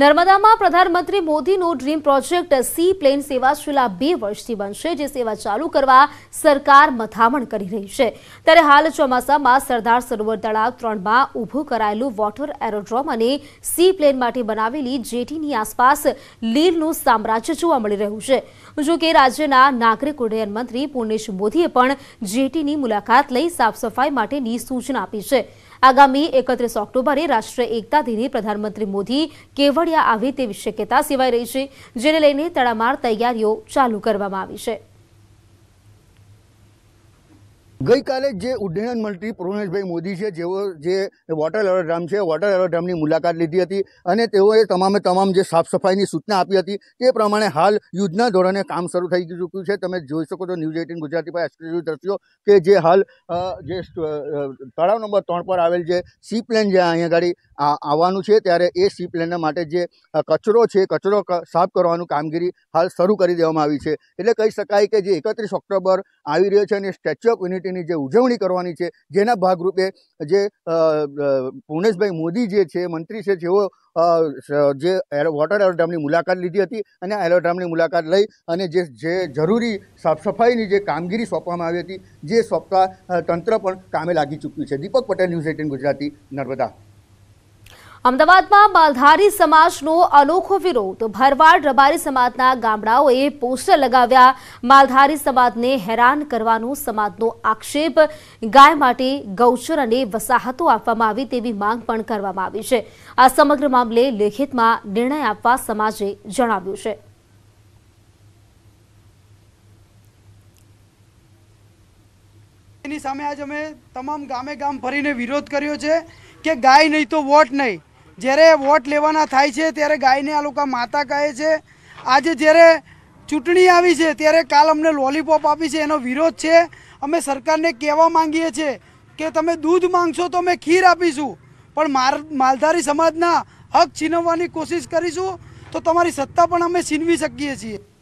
નર્મદામાં પ્રધાનમંત્રી મોદીનો dream project sea plane સેવા છેલ્લા બે વર્ષથી બનશે જે સેવા ચાલુ કરવા સરકાર મથામણ કરી રહી છે ત્યારે હાલ ચોમાસામાં સરદાર સરોવર તળાવ ત્રણમાં ઊભું કરાયેલું વોટર એરોડ્રોમ અને સી પ્લેન માટે બનાવેલી જેટીની આસપાસ લીલનું સામ્રાજ્ય જોવા મળી રહ્યું છે જો કે રાજ્યના નાગરિક ઉડ્ડયન મંત્રી પૂર્ણેશ મોદીએ પણ જેટીની મુલાકાત લઈ સાફસફાઈ માટેની સૂચના આપી છે આગામી એકત્રીસ ઓક્ટોબરે રાષ્ટ્રીય એકતા દિને પ્રધાનમંત્રી મોદી કેવડિયા આવે તેવી શક્યતા સેવાઈ રહી છે જેને લઈને તડામાર તૈયારીઓ ચાલુ કરવામાં આવી છે ગઈકાલે જે ઉડ્ડયન મંત્રી પૂર્ણેશભાઈ મોદી છે જેઓ જે વોટર એરોડ્રામ છે વોટર એરોડ્રામની મુલાકાત લીધી હતી અને તેઓએ તમામે તમામ જે સાફ સફાઈની સૂચના આપી હતી તે પ્રમાણે હાલ યુદ્ધના ધોરણે કામ શરૂ થઈ ચૂક્યું છે તમે જોઈ શકો છો ન્યૂઝ એટીન ગુજરાતી પર એક્સક્લુઝિવ દ્રશ્યો કે જે હાલ જે તળાવ નંબર ત્રણ પર આવેલ જે સી પ્લેન જે અહીંયા આગળ આવવાનું છે ત્યારે એ સી પ્લેનના માટે જે કચરો છે કચરો સાફ કરવાનું કામગીરી હાલ શરૂ કરી દેવામાં આવી છે એટલે કહી શકાય કે જે એકત્રીસ ઓક્ટોબર આવી રહ્યો છે અને સ્ટેચ્યુ ઓફ યુનિટીની જે ઉજવણી કરવાની છે જેના ભાગરૂપે જે પૂર્ણેશભાઈ મોદી જે છે મંત્રી છે જેઓ જે વોટર એરોડ્રામની મુલાકાત લીધી હતી અને એરોડ્રામની મુલાકાત લઈ અને જે જે જરૂરી સાફ સફાઈની જે કામગીરી સોંપવામાં આવી હતી જે સોંપતા તંત્ર પણ કામે લાગી ચૂક્યું છે દીપક પટેલ ન્યૂઝ એટીન ગુજરાતી નર્મદા અમદાવાદમાં માલધારી સમાજનો અનોખો વિરોધ ભરવાડ રબારી સમાજના ગામડાઓએ પોસ્ટર લગાવ્યા માલધારી સમાજને હેરાન કરવાનો સમાજનો આક્ષેપ ગાય માટે ગૌચર અને વસાહતો આપવામાં આવી તેવી માંગ પણ કરવામાં આવી છે આ સમગ્ર મામલે લેખિતમાં નિર્ણય આપવા સમાજે જણાવ્યું છે એની સામે આજે અમે તમામ ગામે ગામ ફરીને વિરોધ કર્યો છે કે ગાય નહીં તો વોટ નહીં જ્યારે વોટ લેવાના થાય છે ત્યારે ગાયને આ લોકો માતા કહે છે આજે જ્યારે ચૂંટણી આવી છે ત્યારે કાલ અમને લોલીપોપ આપી છે એનો વિરોધ છે અમે સરકારને કહેવા માંગીએ છીએ કે તમે દૂધ માંગશો તો અમે ખીર આપીશું પણ માર માલધારી સમાજના હક છીનવવાની કોશિશ કરીશું તો તમારી સત્તા પણ અમે છીનવી શકીએ છીએ